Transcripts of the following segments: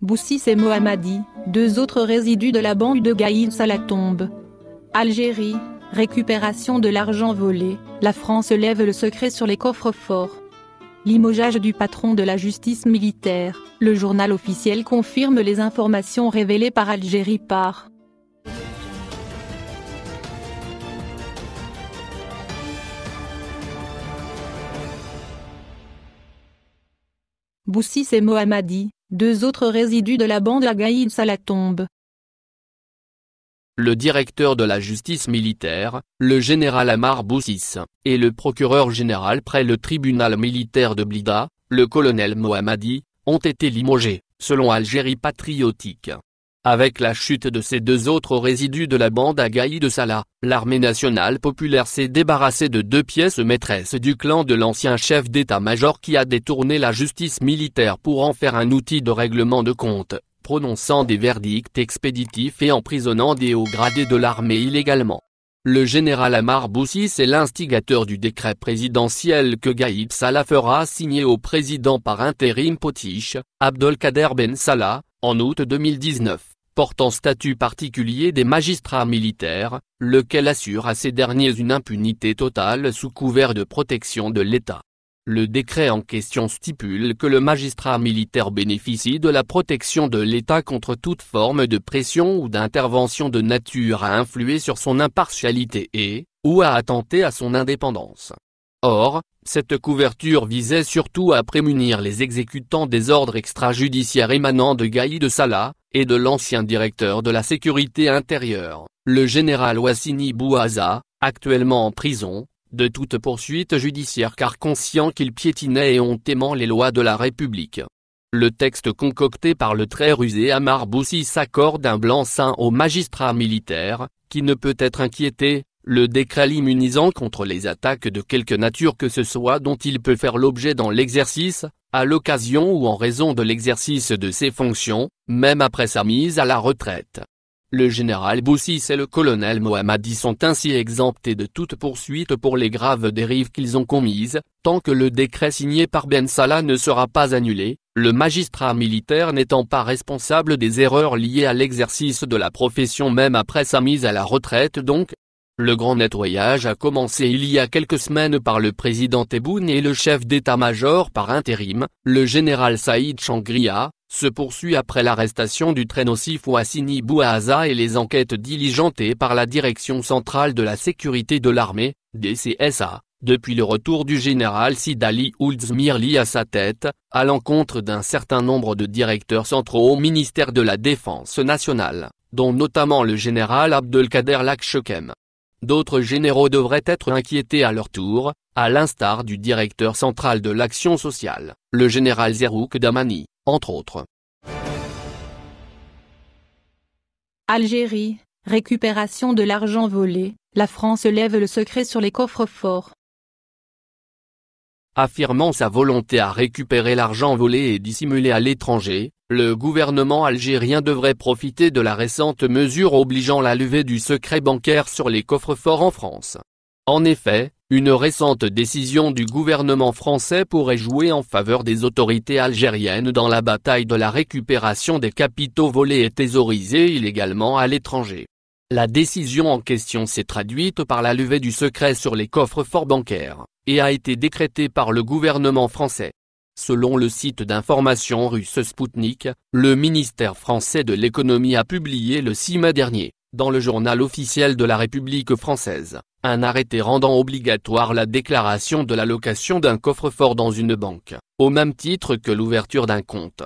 Boussis et Mohammadi, deux autres résidus de la bande de Gaïs à la tombe. Algérie, récupération de l'argent volé, la France lève le secret sur les coffres forts. Limogeage du patron de la justice militaire, le journal officiel confirme les informations révélées par Algérie par Boussis et Mohammadi, deux autres résidus de la bande Gaïds à tombe. Le directeur de la justice militaire, le général Amar Boussis, et le procureur général près le tribunal militaire de Blida, le colonel Mohammadi, ont été limogés, selon Algérie Patriotique. Avec la chute de ces deux autres résidus de la bande Agaï de Salah, l'armée nationale populaire s'est débarrassée de deux pièces maîtresses du clan de l'ancien chef d'état-major qui a détourné la justice militaire pour en faire un outil de règlement de compte, prononçant des verdicts expéditifs et emprisonnant des hauts gradés de l'armée illégalement. Le général Amar Boussis est l'instigateur du décret présidentiel que Gaïb Salah fera signer au président par intérim Potiche, Abdelkader Ben Salah, en août 2019 portant statut particulier des magistrats militaires, lequel assure à ces derniers une impunité totale sous couvert de protection de l'État. Le décret en question stipule que le magistrat militaire bénéficie de la protection de l'État contre toute forme de pression ou d'intervention de nature à influer sur son impartialité et, ou à attenter à son indépendance. Or, cette couverture visait surtout à prémunir les exécutants des ordres extrajudiciaires émanant de Gaïd de Salah, et de l'ancien directeur de la sécurité intérieure, le général Wassini Bouaza, actuellement en prison, de toute poursuite judiciaire car conscient qu'il piétinait et hontément les lois de la République. Le texte concocté par le très rusé Amar Boussi s'accorde un blanc-seing au magistrat militaire, qui ne peut être inquiété, le décret l'immunisant contre les attaques de quelque nature que ce soit dont il peut faire l'objet dans l'exercice, à l'occasion ou en raison de l'exercice de ses fonctions, même après sa mise à la retraite. Le général Boussis et le colonel Mohammadi sont ainsi exemptés de toute poursuite pour les graves dérives qu'ils ont commises, tant que le décret signé par Ben Salah ne sera pas annulé, le magistrat militaire n'étant pas responsable des erreurs liées à l'exercice de la profession même après sa mise à la retraite donc, le grand nettoyage a commencé il y a quelques semaines par le président Tebboune et le chef d'état-major par intérim, le général Saïd Changria, se poursuit après l'arrestation du très nocif Ouassini Bouhaza et les enquêtes diligentées par la Direction Centrale de la Sécurité de l'Armée, DCSA, depuis le retour du général Sidali Ouldzmirli à sa tête, à l'encontre d'un certain nombre de directeurs centraux au ministère de la Défense nationale, dont notamment le général Abdelkader Lakchekem. D'autres généraux devraient être inquiétés à leur tour, à l'instar du directeur central de l'action sociale, le général Zerouk Damani, entre autres. Algérie, récupération de l'argent volé, la France lève le secret sur les coffres forts. Affirmant sa volonté à récupérer l'argent volé et dissimulé à l'étranger, le gouvernement algérien devrait profiter de la récente mesure obligeant la levée du secret bancaire sur les coffres-forts en France. En effet, une récente décision du gouvernement français pourrait jouer en faveur des autorités algériennes dans la bataille de la récupération des capitaux volés et thésaurisés illégalement à l'étranger. La décision en question s'est traduite par la levée du secret sur les coffres-forts bancaires, et a été décrétée par le gouvernement français. Selon le site d'information russe Sputnik, le ministère français de l'économie a publié le 6 mai dernier, dans le journal officiel de la République française, un arrêté rendant obligatoire la déclaration de la location d'un coffre-fort dans une banque, au même titre que l'ouverture d'un compte.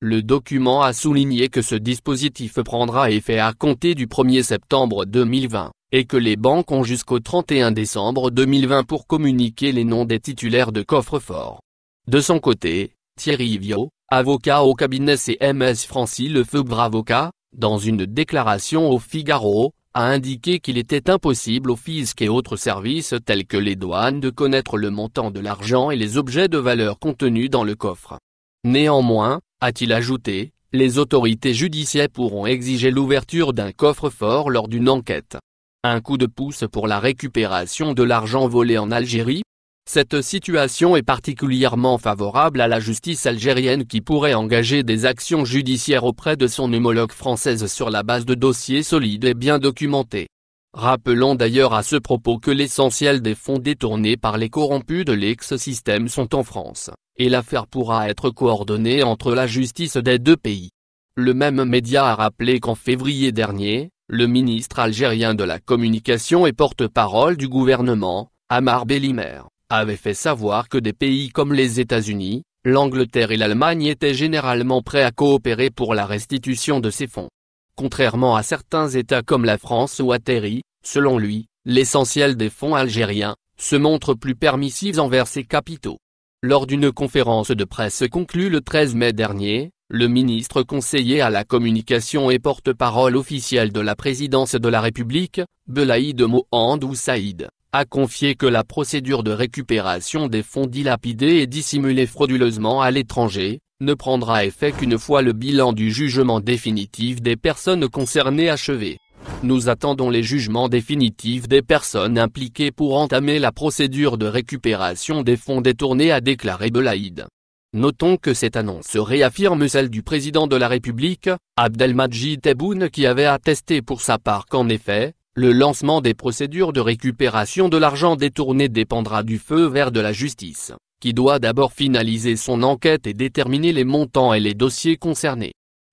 Le document a souligné que ce dispositif prendra effet à compter du 1er septembre 2020, et que les banques ont jusqu'au 31 décembre 2020 pour communiquer les noms des titulaires de coffre forts de son côté, Thierry Viau, avocat au cabinet CMS Francis Lefebvre avocat, dans une déclaration au Figaro, a indiqué qu'il était impossible au fisc et autres services tels que les douanes de connaître le montant de l'argent et les objets de valeur contenus dans le coffre. Néanmoins, a-t-il ajouté, les autorités judiciaires pourront exiger l'ouverture d'un coffre-fort lors d'une enquête. Un coup de pouce pour la récupération de l'argent volé en Algérie cette situation est particulièrement favorable à la justice algérienne qui pourrait engager des actions judiciaires auprès de son homologue française sur la base de dossiers solides et bien documentés. Rappelons d'ailleurs à ce propos que l'essentiel des fonds détournés par les corrompus de l'ex-système sont en France, et l'affaire pourra être coordonnée entre la justice des deux pays. Le même média a rappelé qu'en février dernier, le ministre algérien de la Communication et porte-parole du gouvernement, Amar Bellimer avait fait savoir que des pays comme les États-Unis, l'Angleterre et l'Allemagne étaient généralement prêts à coopérer pour la restitution de ces fonds. Contrairement à certains États comme la France ou Atterri, selon lui, l'essentiel des fonds algériens, se montre plus permissifs envers ces capitaux. Lors d'une conférence de presse conclue le 13 mai dernier, le ministre conseiller à la communication et porte-parole officiel de la présidence de la République, Belaïd Mohand ou Saïd, a confié que la procédure de récupération des fonds dilapidés et dissimulés frauduleusement à l'étranger, ne prendra effet qu'une fois le bilan du jugement définitif des personnes concernées achevé. Nous attendons les jugements définitifs des personnes impliquées pour entamer la procédure de récupération des fonds détournés a déclaré Belaïd. Notons que cette annonce réaffirme celle du président de la République, Abdelmadjid Tebboune qui avait attesté pour sa part qu'en effet, le lancement des procédures de récupération de l'argent détourné dépendra du feu vert de la justice, qui doit d'abord finaliser son enquête et déterminer les montants et les dossiers concernés.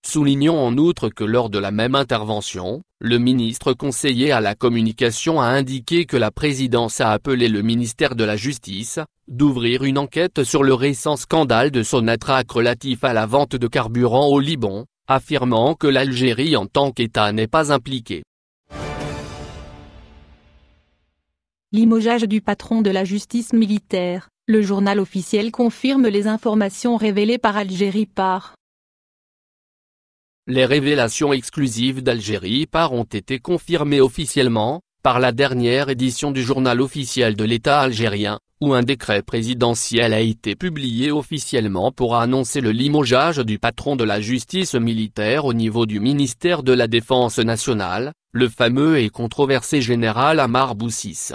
Soulignons en outre que lors de la même intervention, le ministre conseiller à la communication a indiqué que la présidence a appelé le ministère de la Justice, d'ouvrir une enquête sur le récent scandale de Sonatrach relatif à la vente de carburant au Liban, affirmant que l'Algérie en tant qu'État n'est pas impliquée. Limogeage du patron de la justice militaire, le journal officiel confirme les informations révélées par Algérie par. Les révélations exclusives d'Algérie par ont été confirmées officiellement, par la dernière édition du journal officiel de l'État algérien, où un décret présidentiel a été publié officiellement pour annoncer le limogeage du patron de la justice militaire au niveau du ministère de la Défense nationale, le fameux et controversé général Amar Boussis.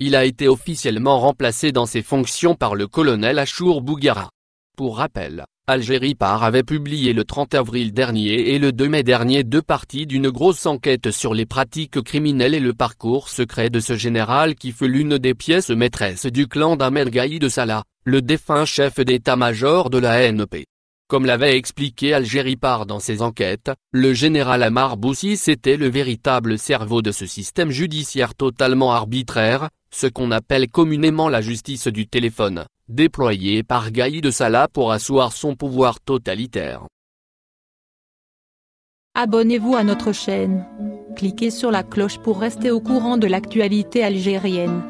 Il a été officiellement remplacé dans ses fonctions par le colonel Achour Bougara. Pour rappel, Algérie Par avait publié le 30 avril dernier et le 2 mai dernier deux parties d'une grosse enquête sur les pratiques criminelles et le parcours secret de ce général qui fut l'une des pièces maîtresses du clan d'Ahmed de Salah, le défunt chef d'état-major de la NP. E comme l'avait expliqué Algérie par dans ses enquêtes, le général Amar Boussis était le véritable cerveau de ce système judiciaire totalement arbitraire, ce qu'on appelle communément la justice du téléphone, déployée par Gaïd de Salah pour asseoir son pouvoir totalitaire. Abonnez-vous à notre chaîne. Cliquez sur la cloche pour rester au courant de l'actualité algérienne.